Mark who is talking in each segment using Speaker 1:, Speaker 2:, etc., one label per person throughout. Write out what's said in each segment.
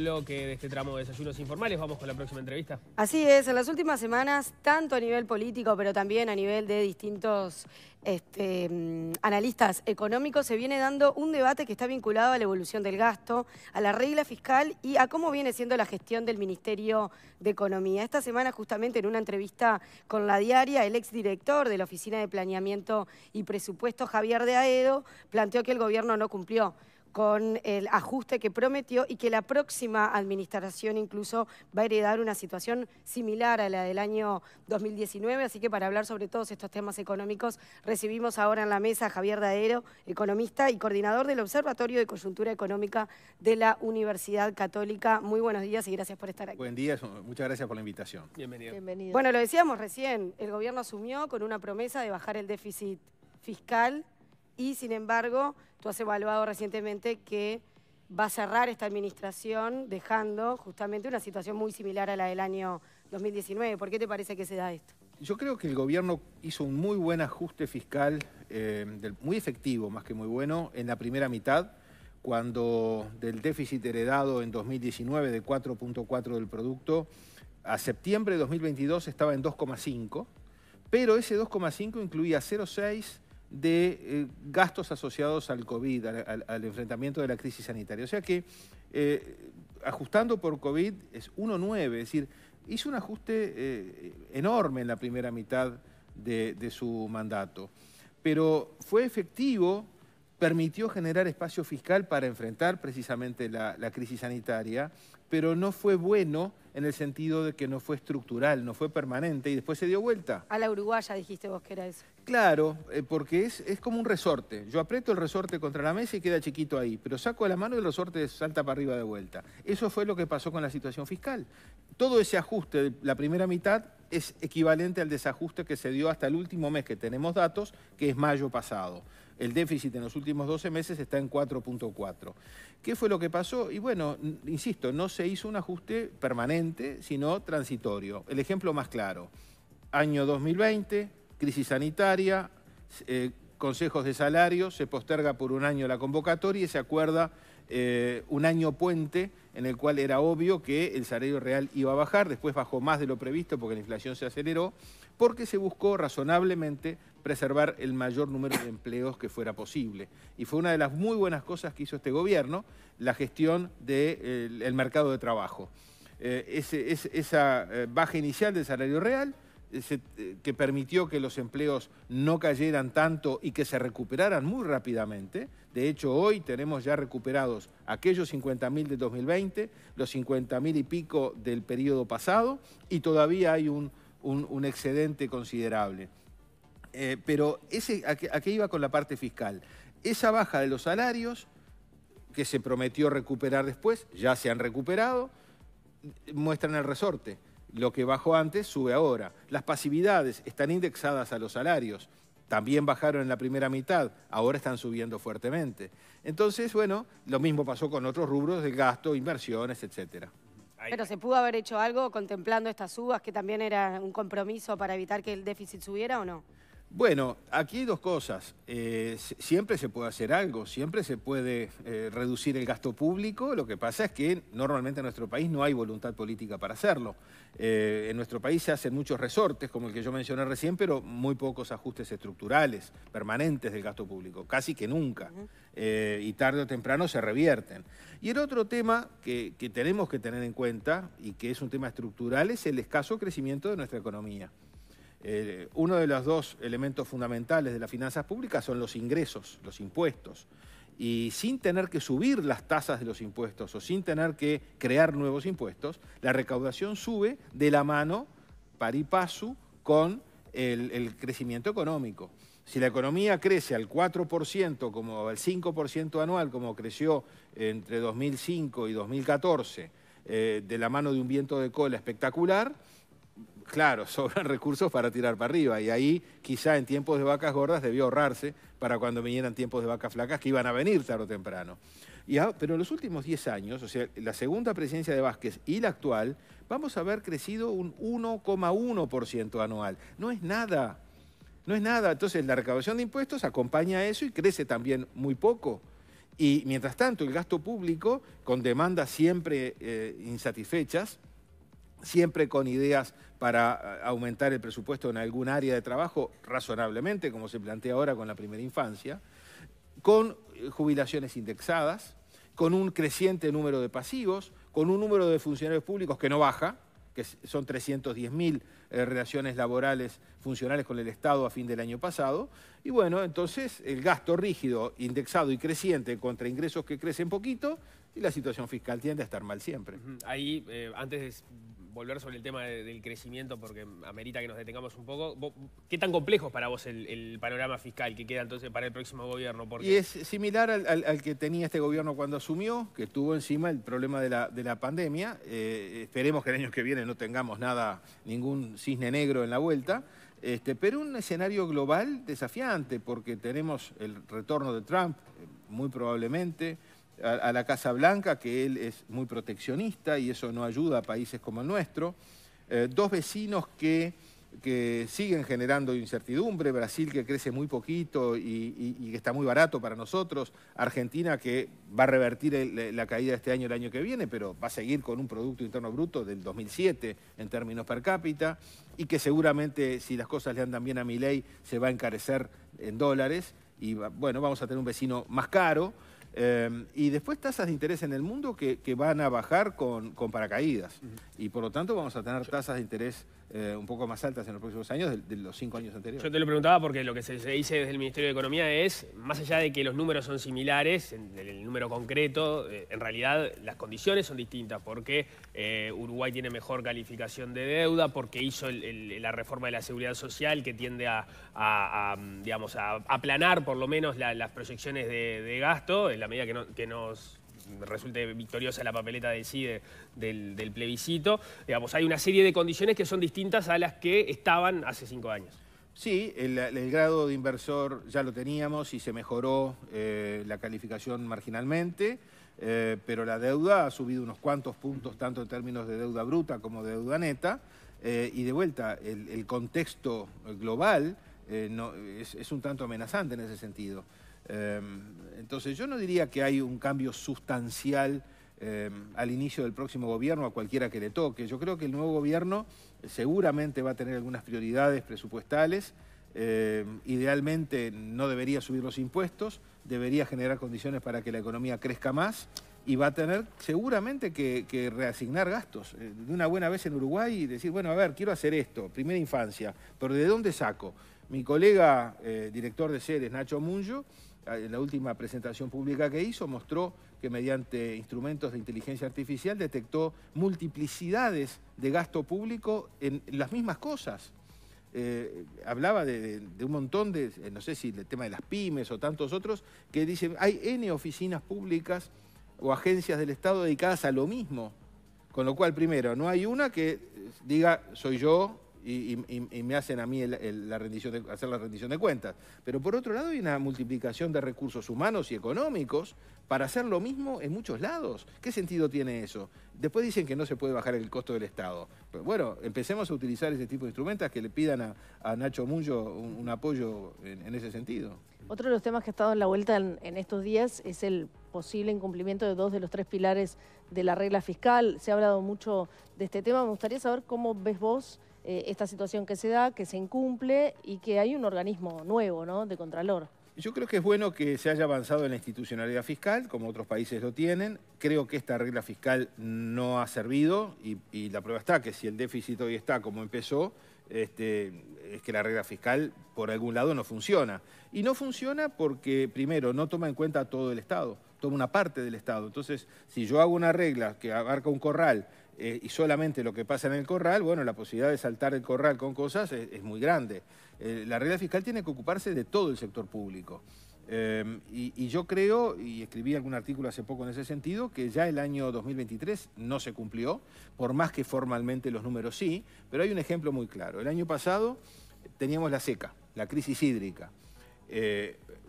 Speaker 1: bloque de este tramo de desayunos informales. Vamos con la próxima entrevista.
Speaker 2: Así es, en las últimas semanas, tanto a nivel político, pero también a nivel de distintos este, mm, analistas económicos, se viene dando un debate que está vinculado a la evolución del gasto, a la regla fiscal y a cómo viene siendo la gestión del Ministerio de Economía. Esta semana, justamente en una entrevista con La Diaria, el exdirector de la Oficina de Planeamiento y Presupuesto, Javier de Aedo, planteó que el gobierno no cumplió con el ajuste que prometió y que la próxima administración incluso va a heredar una situación similar a la del año 2019. Así que para hablar sobre todos estos temas económicos recibimos ahora en la mesa a Javier Dadero, economista y coordinador del Observatorio de Coyuntura Económica de la Universidad Católica. Muy buenos días y gracias por estar aquí.
Speaker 3: Buen día, muchas gracias por la invitación. Bienvenido.
Speaker 4: Bienvenido.
Speaker 2: Bueno, lo decíamos recién, el gobierno asumió con una promesa de bajar el déficit fiscal y sin embargo tú has evaluado recientemente que va a cerrar esta administración dejando justamente una situación muy similar a la del año 2019. ¿Por qué te parece que se da esto?
Speaker 3: Yo creo que el gobierno hizo un muy buen ajuste fiscal, eh, muy efectivo más que muy bueno, en la primera mitad, cuando del déficit heredado en 2019 de 4.4 del producto, a septiembre de 2022 estaba en 2,5, pero ese 2,5 incluía 0,6 de eh, gastos asociados al COVID, al, enfrentamiento de la crisis sanitaria. O sea que, eh, ajustando por COVID, es 1,9, es decir, hizo un ajuste eh, enorme en la primera mitad de, su mandato, pero fue efectivo, permitió generar espacio fiscal para enfrentar precisamente la crisis sanitaria, pero no fue bueno en el sentido de que no fue estructural, no fue permanente y después se dio vuelta.
Speaker 2: A la uruguaya dijiste vos que era eso.
Speaker 3: Claro, eh, porque es, es como un resorte. Yo aprieto el resorte contra la mesa y queda chiquito ahí, pero saco a la mano y el resorte salta para arriba de vuelta. Eso fue lo que pasó con la situación fiscal. Todo ese ajuste de la primera mitad es equivalente al desajuste que se dio hasta el último mes que tenemos datos, que es mayo pasado. El déficit en los últimos 12 meses está en 4.4. ¿Qué fue lo que pasó? Y bueno, insisto, no se hizo un ajuste permanente, sino transitorio. El ejemplo más claro, año 2020, crisis sanitaria, eh, consejos de salario, se posterga por un año la convocatoria y se acuerda eh, un año puente en el cual era obvio que el salario real iba a bajar, después bajó más de lo previsto porque la inflación se aceleró, porque se buscó razonablemente preservar el mayor número de empleos que fuera posible. Y fue una de las muy buenas cosas que hizo este gobierno, la gestión del de, mercado de trabajo. Eh, esa eh, baja inicial del salario real eh, que permitió que los empleos no cayeran tanto y que se recuperaran muy rápidamente. De hecho, hoy tenemos ya recuperados aquellos 50.000 de 2020, los 50.000 y pico del periodo pasado y todavía hay un, un, excedente considerable. Eh, pero ese, a qué iba con la parte fiscal? Esa baja de los salarios que se prometió recuperar después, ya se han recuperado, muestran el resorte. Lo que bajó antes sube ahora. Las pasividades están indexadas a los salarios. También bajaron en la primera mitad, ahora están subiendo fuertemente. Entonces, bueno, lo mismo pasó con otros rubros de gasto, inversiones, etcétera.
Speaker 2: Pero se pudo haber hecho algo contemplando estas subas, que también era un compromiso para evitar que el déficit subiera o no?
Speaker 3: Bueno, aquí hay dos cosas. Eh, siempre se puede hacer algo, siempre se puede eh, reducir el gasto público. Lo que pasa es que normalmente en nuestro país no hay voluntad política para hacerlo. Eh, en nuestro país se hacen muchos resortes, como el que yo mencioné recién, pero muy pocos ajustes estructurales, permanentes del gasto público, casi que nunca. y tarde o temprano se revierten. Y el otro tema que tenemos que tener en cuenta, y que es un tema estructural, es el escaso crecimiento de nuestra economía. Eh, uno de los dos elementos fundamentales de las finanzas públicas son los ingresos, los impuestos. Y sin tener que subir las tasas de los impuestos o sin tener que crear nuevos impuestos, la recaudación sube de la mano, pari pasu, con el, crecimiento económico. Si la economía crece al 4%, como al 5% anual, como creció entre 2005 y 2014, eh, de la mano de un viento de cola espectacular, claro, sobran recursos para tirar para arriba. Y ahí quizá en tiempos de vacas gordas debió ahorrarse para cuando vinieran tiempos de vacas flacas que iban a venir tarde o temprano. pero en los últimos 10 años, o sea, la segunda presidencia de Vázquez y la actual, vamos a haber crecido un 1,1% anual. No es nada. No es nada. Entonces la recaudación de impuestos acompaña a eso y crece también muy poco. Y mientras tanto, el gasto público, con demandas siempre eh, insatisfechas, siempre con ideas para eh, aumentar el presupuesto en algún área de trabajo, razonablemente, como se plantea ahora con la primera infancia, con eh, jubilaciones indexadas, con un creciente número de pasivos, con un número de funcionarios públicos que no baja, que son 310.000 eh, relaciones laborales funcionales con el Estado a fin del año pasado. Y bueno, entonces el gasto rígido, indexado y creciente contra ingresos que crecen poquito y la situación fiscal tiende a estar mal siempre.
Speaker 1: Ahí, antes de volver sobre el tema del crecimiento, porque amerita que nos detengamos un poco. ¿Qué tan complejo es para vos el, panorama fiscal que queda entonces para el próximo gobierno? Y es
Speaker 3: similar al, que tenía este gobierno cuando asumió, que estuvo encima el problema de la, pandemia. Eh, esperemos que el año que viene no tengamos nada, ningún cisne negro en la vuelta. Este, pero un escenario global desafiante, porque tenemos el retorno de Trump, eh, muy probablemente a, la Casa Blanca, que él es muy proteccionista y eso no ayuda a países como el nuestro. Eh, dos vecinos que, siguen generando incertidumbre, Brasil que crece muy poquito y, que está muy barato para nosotros, Argentina que va a revertir la caída de este año el año que viene, pero va a seguir con un Producto Interno Bruto del 2007 en términos per cápita y que seguramente si las cosas le andan bien a mi ley se va a encarecer en dólares y bueno, vamos a tener un vecino más caro. Em, y después tasas de interés en el mundo que, van a bajar con, paracaídas. Y por lo tanto vamos a tener tasas de interés eh, un poco más altas en los próximos años de, los cinco años anteriores.
Speaker 1: Yo te lo preguntaba porque lo que se, dice desde el Ministerio de Economía es, más allá de que los números son similares, en, el número concreto, eh, en realidad las condiciones son distintas, porque eh, Uruguay tiene mejor calificación de deuda, porque hizo la reforma de la seguridad social que tiende a, digamos, a aplanar por lo menos las proyecciones de, gasto, en la medida que nos resulte victoriosa la papeleta de sí del, plebiscito. Digamos, hay una serie de condiciones que son distintas a las que estaban hace cinco años.
Speaker 3: Sí, el, grado de inversor ya lo teníamos y se mejoró eh, la calificación marginalmente. Eh, pero la deuda ha subido unos cuantos puntos, tanto en términos de deuda bruta como de deuda neta, eh, y de vuelta, el, contexto global no, es, un tanto amenazante en ese sentido. Em, entonces yo no diría que hay un cambio sustancial em, al inicio del próximo gobierno, a cualquiera que le toque. Yo creo que el nuevo gobierno eh, seguramente va a tener algunas prioridades presupuestales. Em, idealmente no debería subir los impuestos, debería generar condiciones para que la economía crezca más y va a tener seguramente que, reasignar gastos. Eh, de una buena vez en Uruguay y decir, bueno, a ver, quiero hacer esto, primera infancia, pero ¿de dónde saco? Mi colega eh, director de seres, Nacho Munyo, eh, en la última presentación pública que hizo, mostró que mediante instrumentos de inteligencia artificial detectó multiplicidades de gasto público en las mismas cosas. Eh, hablaba de, de, un montón de, eh, no sé si el tema de las pymes o tantos otros, que dicen, hay N oficinas públicas o agencias del Estado dedicadas a lo mismo. Con lo cual, primero, no hay una que diga, soy yo, y, me hacen a mí la rendición hacer la rendición de cuentas. Pero por otro lado hay una multiplicación de recursos humanos y económicos para hacer lo mismo en muchos lados. ¿Qué sentido tiene eso? Después dicen que no se puede bajar el costo del Estado. bueno, empecemos a utilizar ese tipo de instrumentos que le pidan a, Nacho Muño un, apoyo en, ese sentido.
Speaker 4: Otro de los temas que ha estado en la vuelta en estos días es el posible incumplimiento de dos de los tres pilares de la regla fiscal. Se ha hablado mucho de este tema. Me gustaría saber cómo ves vos eh, esta situación que se da, que se incumple y que hay un organismo nuevo de Contralor.
Speaker 3: Yo creo que es bueno que se haya avanzado en la institucionalidad fiscal, como otros países lo tienen. Creo que esta regla fiscal no ha servido y, la prueba está que si el déficit hoy está como empezó, este, es que la regla fiscal por algún lado no funciona. Y no funciona porque, primero, no toma en cuenta todo el Estado, toma una parte del Estado. Entonces, si yo hago una regla que abarca un corral eh, y solamente lo que pasa en el corral, bueno, la posibilidad de saltar el corral con cosas es, muy grande. Eh, la regla fiscal tiene que ocuparse de todo el sector público. Eh, y, yo creo, y escribí algún artículo hace poco en ese sentido, que ya el año 2023 no se cumplió, por más que formalmente los números sí, pero hay un ejemplo muy claro. El año pasado teníamos la seca, la crisis hídrica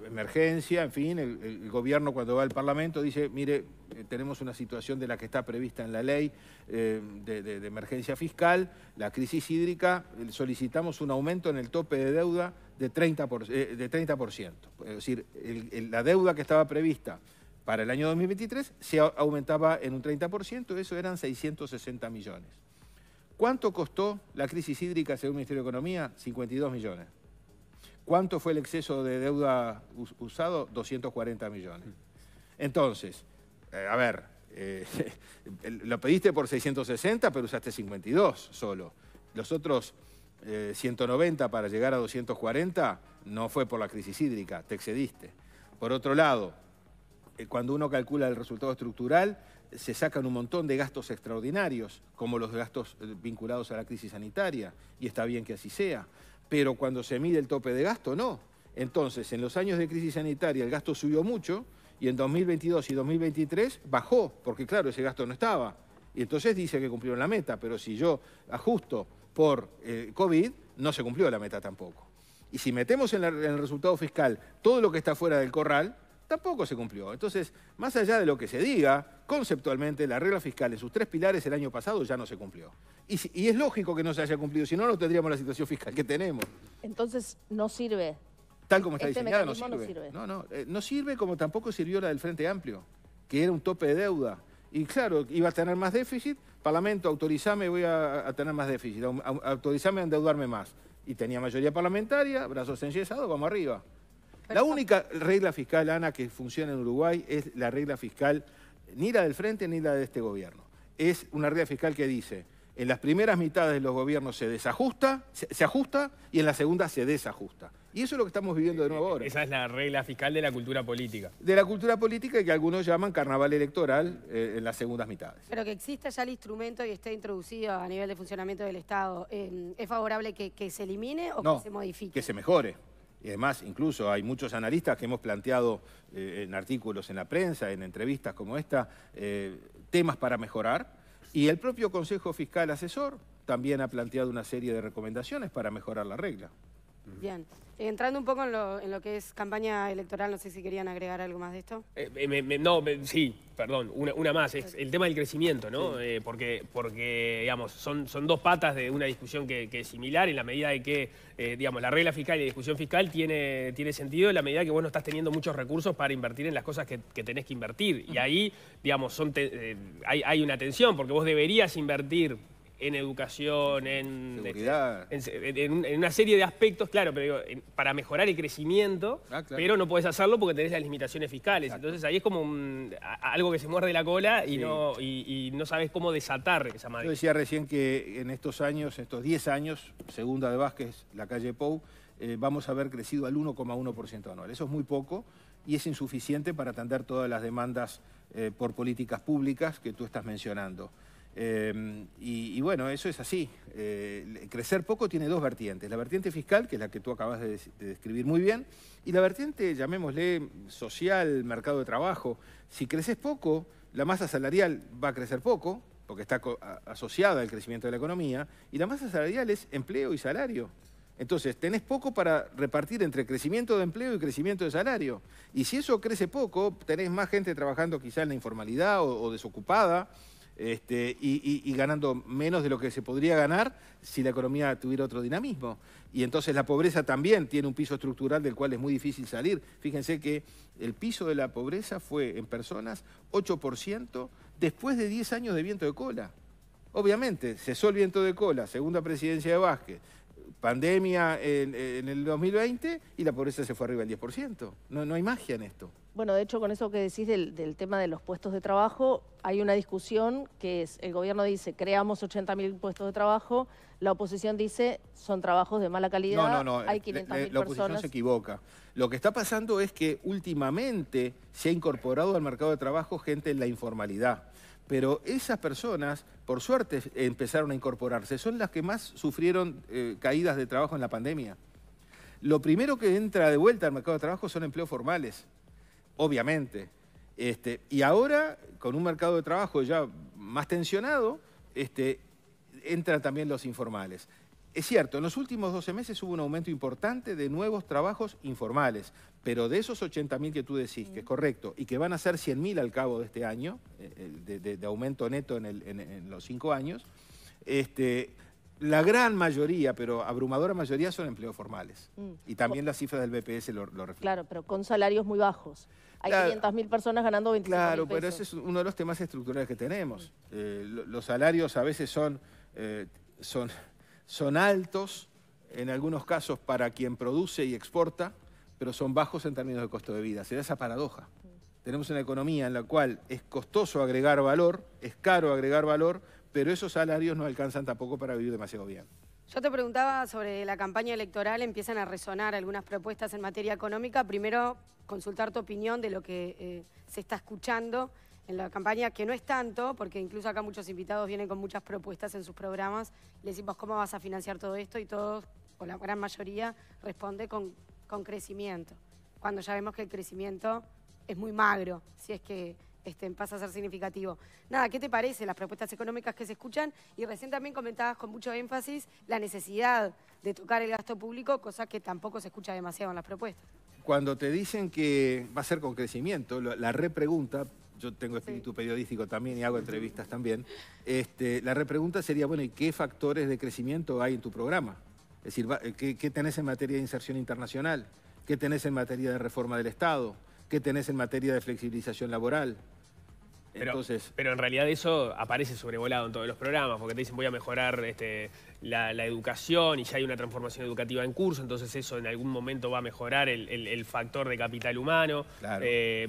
Speaker 3: emergencia, en fin, el, gobierno cuando va al Parlamento dice, mire, eh, tenemos una situación de la que está prevista en la ley eh, de, emergencia fiscal, la crisis hídrica, eh, solicitamos un aumento en el tope de deuda de 30%. de 30%. Es decir, la deuda que estaba prevista para el año 2023 se aumentaba en un 30%, eso eran 660 millones. ¿Cuánto costó la crisis hídrica según el Ministerio de Economía? 52 millones. ¿Cuánto fue el exceso de deuda usado? 240 millones. Entonces, eh, a ver, eh, lo pediste por 660, pero usaste 52 solo. Los otros 190 eh, para llegar a 240 no fue por la crisis hídrica, te excediste. Por otro lado, cuando uno calcula el resultado estructural, se sacan un montón de gastos extraordinarios, como los gastos vinculados a la crisis sanitaria, y está bien que así sea pero cuando se mide el tope de gasto, no. Entonces, en los años de crisis sanitaria el gasto subió mucho y en 2022 y 2023 bajó, porque claro, ese gasto no estaba. Y entonces dice que cumplieron la meta, pero si yo ajusto por eh, COVID, no se cumplió la meta tampoco. Y si metemos en el resultado fiscal todo lo que está fuera del corral, tampoco se cumplió. Entonces, más allá de lo que se diga, conceptualmente la regla fiscal en sus tres pilares el año pasado ya no se cumplió. Y, es lógico que no se haya cumplido, si no, no tendríamos la situación fiscal que tenemos.
Speaker 4: Entonces, no sirve.
Speaker 3: Tal como está este diseñada, no sirve. no No, eh, no, sirve como tampoco sirvió la del Frente Amplio, que era un tope de deuda. Y claro, iba a tener más déficit, Parlamento, autorizame, voy a, tener más déficit, autorizame a endeudarme más. Y tenía mayoría parlamentaria, brazos enyesados, vamos arriba. La única regla fiscal, Ana, que funciona en Uruguay es la regla fiscal, ni la del frente ni la de este gobierno. Es una regla fiscal que dice, en las primeras mitades de los gobiernos se desajusta, se, ajusta y en la segunda se desajusta.
Speaker 1: Y eso es lo que estamos viviendo de nuevo ahora. Esa es la regla fiscal de la cultura política.
Speaker 3: De la cultura política que algunos llaman carnaval electoral eh, en las segundas mitades.
Speaker 2: Pero que exista ya el instrumento y esté introducido a nivel de funcionamiento del Estado, eh, ¿es favorable que, se elimine o que se modifique? que
Speaker 3: se mejore y además incluso hay muchos analistas que hemos planteado eh, en artículos en la prensa, en entrevistas como esta, eh, temas para mejorar. Y el propio Consejo Fiscal Asesor también ha planteado una serie de recomendaciones para mejorar
Speaker 1: la regla.
Speaker 2: Bien. Entrando un poco en lo, que es campaña electoral, no sé si querían agregar algo más de esto.
Speaker 1: Eh, eh, no, sí, perdón, una, más. Es el tema del crecimiento, ¿no? Eh, porque, porque, digamos, son, son dos patas de una discusión que, es similar en la medida de que, digamos, la regla fiscal y la discusión fiscal tiene, tiene sentido en la medida que vos no estás teniendo muchos recursos para invertir en las cosas que, tenés que invertir. Y ahí, digamos, son hay, hay una tensión, porque vos deberías invertir en educación, en, en, una serie de aspectos, claro, pero para mejorar el crecimiento, ah, pero no puedes hacerlo porque tenés las limitaciones fiscales. Entonces ahí es como algo que se muerde la cola y, no, y, no sabes cómo desatar esa madre. Yo decía
Speaker 3: recién que en estos años, estos 10 años, segunda de Vázquez, la calle Pou, eh, vamos a haber crecido al 1,1% anual. Eso es muy poco y es insuficiente para atender todas las demandas eh, por políticas públicas que tú estás mencionando. Em, y, bueno, eso es así. Eh, crecer poco tiene dos vertientes. La vertiente fiscal, que es la que tú acabas de, describir muy bien, y la vertiente, llamémosle, social, mercado de trabajo. Si creces poco, la masa salarial va a crecer poco, porque está asociada al crecimiento de la economía, y la masa salarial es empleo y salario. Entonces, tenés poco para repartir entre crecimiento de empleo y crecimiento de salario. Y si eso crece poco, tenés más gente trabajando quizá en la informalidad o desocupada, este, y, ganando menos de lo que se podría ganar si la economía tuviera otro dinamismo. Y entonces la pobreza también tiene un piso estructural del cual es muy difícil salir. Fíjense que el piso de la pobreza fue en personas 8% después de 10 años de viento de cola. Obviamente, cesó el viento de cola, segunda presidencia de Vázquez, pandemia en, el 2020 y la pobreza se fue arriba del 10%. No, no hay magia en esto.
Speaker 4: Bueno, de hecho, con eso que decís del, tema de los puestos de trabajo, hay una discusión que es, el gobierno dice, creamos 80.000 puestos de trabajo, la oposición dice, son trabajos de mala calidad, no, no, no. Eh, la oposición se
Speaker 3: equivoca. Lo que está pasando es que últimamente se ha incorporado al mercado de trabajo gente en la informalidad pero esas personas, por suerte, empezaron a incorporarse. Son las que más sufrieron eh, caídas de trabajo en la pandemia. Lo primero que entra de vuelta al mercado de trabajo son empleos formales obviamente. Este, y ahora, con un mercado de trabajo ya más tensionado, este, entran también los informales. Es cierto, en los últimos 12 meses hubo un aumento importante de nuevos trabajos informales, pero de esos 80.000 que tú decís, que es correcto, y que van a ser 100.000 al cabo de este año, eh, de, aumento neto en, los cinco años, este, la gran mayoría, pero abrumadora mayoría, son empleos formales. Mm. Y también las cifras del BPS lo, lo
Speaker 4: Claro, pero con salarios muy bajos. Hay 500.000 personas ganando 25 Claro, pero ese es
Speaker 3: uno de los temas estructurales que tenemos. Eh, los salarios a veces son, eh, son, son altos, en algunos casos para quien produce y exporta, pero son bajos en términos de costo de vida. Se esa paradoja. Tenemos una economía en la cual es costoso agregar valor, es caro agregar valor, pero esos salarios no alcanzan tampoco para vivir demasiado bien.
Speaker 2: Yo te preguntaba sobre la campaña electoral, empiezan a resonar algunas propuestas en materia económica. Primero, consultar tu opinión de lo que eh, se está escuchando en la campaña, que no es tanto, porque incluso acá muchos invitados vienen con muchas propuestas en sus programas. Le decimos cómo vas a financiar todo esto y todos, o la gran mayoría, responde con, con crecimiento. Cuando ya vemos que el crecimiento es muy magro, si es que este, pasa a ser significativo. Nada, ¿qué te parece las propuestas económicas que se escuchan? Y recién también comentabas con mucho énfasis la necesidad de tocar el gasto público, cosa que tampoco se escucha demasiado en las propuestas.
Speaker 3: Cuando te dicen que va a ser con crecimiento, la repregunta, yo tengo espíritu periodístico también y hago entrevistas también, este, la repregunta sería, bueno, ¿y qué factores de crecimiento hay en tu programa? Es decir, eh, ¿qué, tenés en materia de inserción internacional? ¿Qué tenés en materia de reforma del Estado? ¿Qué tenés en materia de flexibilización laboral?
Speaker 1: Pero, en realidad eso aparece sobrevolado en todos los programas, porque te dicen voy a mejorar este, la, educación y ya hay una transformación educativa en curso, entonces eso en algún momento va a mejorar el, factor de capital humano. Eh,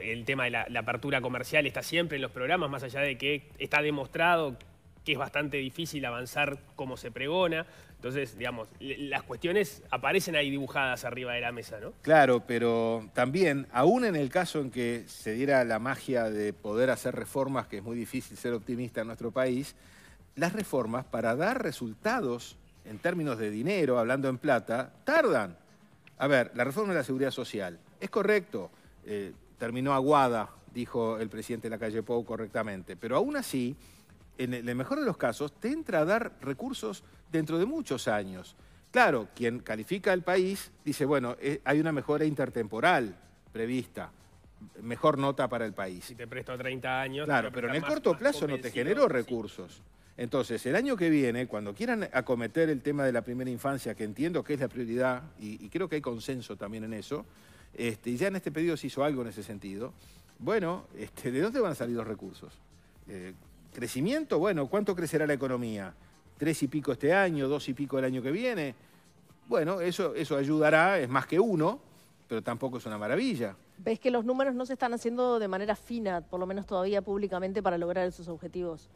Speaker 1: el tema de la, apertura comercial está siempre en los programas, más allá de que está demostrado es bastante difícil avanzar como se pregona. Entonces, digamos, las cuestiones aparecen ahí dibujadas arriba de la mesa, ¿no?
Speaker 3: Claro, pero también, aún en el caso en que se diera la magia de poder hacer reformas, que es muy difícil ser optimista en nuestro país, las reformas para dar resultados en términos de dinero, hablando en plata, tardan. A ver, la reforma de la seguridad social, es correcto, eh, terminó aguada, dijo el presidente de la calle Pou correctamente, pero aún así en el mejor de los casos, te entra a dar recursos dentro de muchos años. Claro, quien califica al país dice, bueno, eh, hay una mejora intertemporal prevista, mejor nota para el país. Si
Speaker 1: te presto 30 años... Claro, pero en el corto plazo no te generó
Speaker 3: recursos. Entonces, el año que viene, cuando quieran acometer el tema de la primera infancia, que entiendo que es la prioridad, y, creo que hay consenso también en eso, y este, ya en este pedido se hizo algo en ese sentido, bueno, este, ¿de dónde van a salir los recursos? Eh, crecimiento, bueno, ¿cuánto crecerá la economía? ¿Tres y pico este año, dos y pico el año que viene? Bueno, eso, eso ayudará, es más que uno, pero tampoco es una maravilla.
Speaker 4: ¿Ves que los números no se están haciendo de manera fina, por lo menos todavía públicamente, para lograr esos objetivos?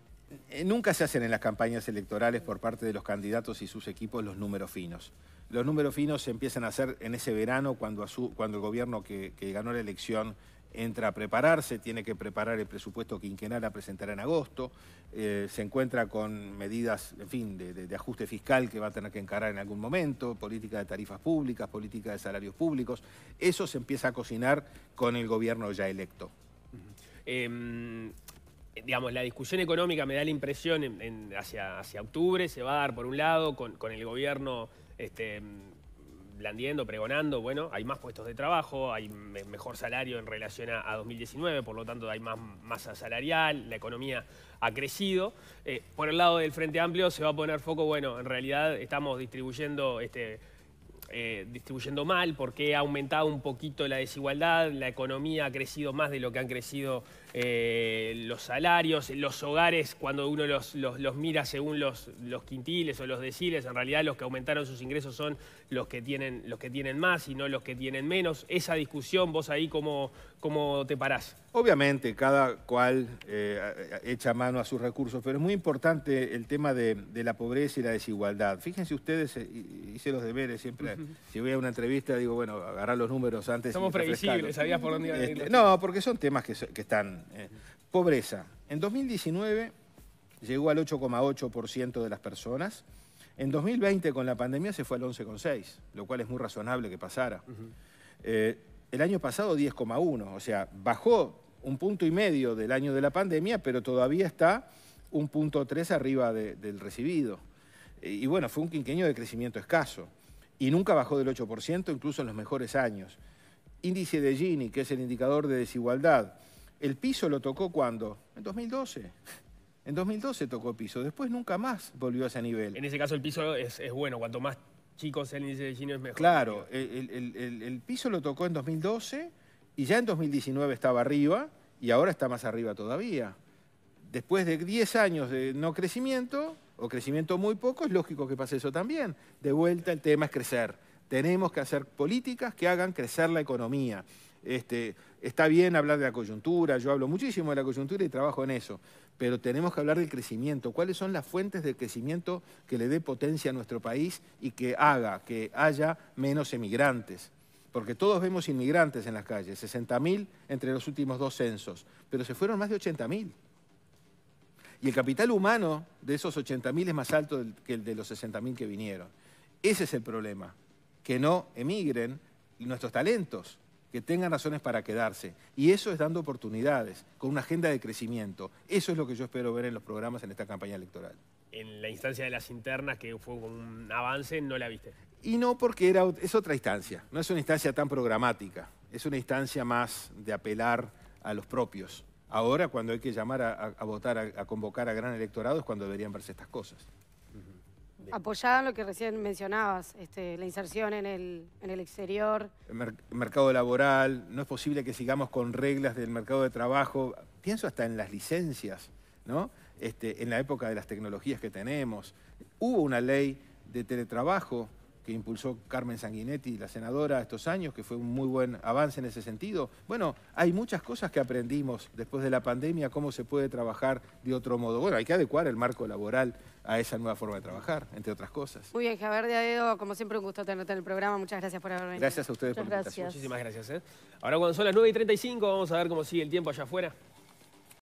Speaker 3: Eh, nunca se hacen en las campañas electorales por parte de los candidatos y sus equipos los números finos. Los números finos se empiezan a hacer en ese verano cuando, cuando el gobierno que, que ganó la elección entra a prepararse, tiene que preparar el presupuesto quinquenal a presentar en agosto, eh, se encuentra con medidas, fin, de, ajuste fiscal que va a tener que encarar en algún momento, política de tarifas públicas, política de salarios públicos, eso se empieza a cocinar con el gobierno ya electo.
Speaker 1: Em, digamos, la discusión económica me da la impresión hacia, hacia octubre se va a dar por un lado con, el gobierno este, blandiendo, pregonando, bueno, hay más puestos de trabajo, hay mejor salario en relación a, 2019, por lo tanto hay más masa salarial, la economía ha crecido. Eh, por el lado del Frente Amplio se va a poner foco, bueno, en realidad estamos distribuyendo... Este, eh, distribuyendo mal, porque ha aumentado un poquito la desigualdad, la economía ha crecido más de lo que han crecido eh, los salarios, los hogares, cuando uno los, los, mira según los, los, quintiles o los deciles, en realidad los que aumentaron sus ingresos son los que tienen, los que tienen más y no los que tienen menos. Esa discusión, vos ahí cómo, te parás.
Speaker 3: Obviamente, cada cual eh, echa mano a sus recursos, pero es muy importante el tema de, la pobreza y la desigualdad. Fíjense ustedes, eh, hice los deberes siempre, si voy a una entrevista digo, bueno, agarrar los números antes. Somos previsibles, sabías por dónde iba a venir. Este, no, porque son temas que, que están eh, pobreza. En 2019 llegó al 8,8% de las personas. En 2020 con la pandemia se fue al 11,6, lo cual es muy razonable que pasara. Eh, el año pasado 10,1, o sea, bajó un punto y medio del año de la pandemia, pero todavía está un punto tres arriba del recibido. Eh, y bueno, fue un quinqueño de crecimiento escaso. Y nunca bajó del 8%, incluso en los mejores años. Índice de Gini, que es el indicador de desigualdad, el piso lo tocó cuando? En 2012. En 2012 tocó piso, después nunca más volvió a ese nivel.
Speaker 1: En ese caso el piso es, bueno, cuanto más chicos el índice de Gini es mejor.
Speaker 3: Claro, el, el, piso lo tocó en 2012 y ya en 2019 estaba arriba y ahora está más arriba todavía. Después de 10 años de no crecimiento o crecimiento muy poco, es lógico que pase eso también. De vuelta el tema es crecer. Tenemos que hacer políticas que hagan crecer la economía. Este, está bien hablar de la coyuntura, yo hablo muchísimo de la coyuntura y trabajo en eso, pero tenemos que hablar del crecimiento. ¿Cuáles son las fuentes de crecimiento que le dé potencia a nuestro país y que haga que haya menos emigrantes? Porque todos vemos inmigrantes en las calles, 60.000 entre los últimos dos censos, pero se fueron más de 80.000. Y el capital humano de esos 80.000 es más alto que el de los 60.000 que vinieron. Ese es el problema, que no emigren nuestros talentos que tengan razones para quedarse. Y eso es dando oportunidades, con una agenda de crecimiento. Eso es lo que yo espero ver en los programas en esta campaña electoral.
Speaker 1: En la instancia de las internas, que fue un avance, no la viste.
Speaker 3: Y no porque era, es otra instancia, no es una instancia tan programática, es una instancia más de apelar a los propios. Ahora, cuando hay que llamar a, votar, a convocar a gran electorado, es cuando deberían verse estas cosas
Speaker 2: apoyaban lo que recién mencionabas, este, la inserción en el, exterior.
Speaker 3: El mercado laboral, no es posible que sigamos con reglas del mercado de trabajo. Pienso hasta en las licencias, ¿no? Este, en la época de las tecnologías que tenemos. Hubo una ley de teletrabajo que impulsó Carmen Sanguinetti, la senadora, estos años, que fue un muy buen avance en ese sentido. Bueno, hay muchas cosas que aprendimos después de la pandemia, cómo se puede trabajar de otro modo. Bueno, hay que adecuar el marco laboral a esa nueva forma de trabajar, entre otras cosas.
Speaker 2: Muy bien, Javier de Aedo, como siempre un gusto tenerte en el programa. Muchas gracias por haber venido. Gracias a ustedes por la invitación. Muchísimas
Speaker 1: gracias. ¿eh? Ahora cuando son las 9 y 35 vamos a ver cómo sigue el tiempo allá afuera.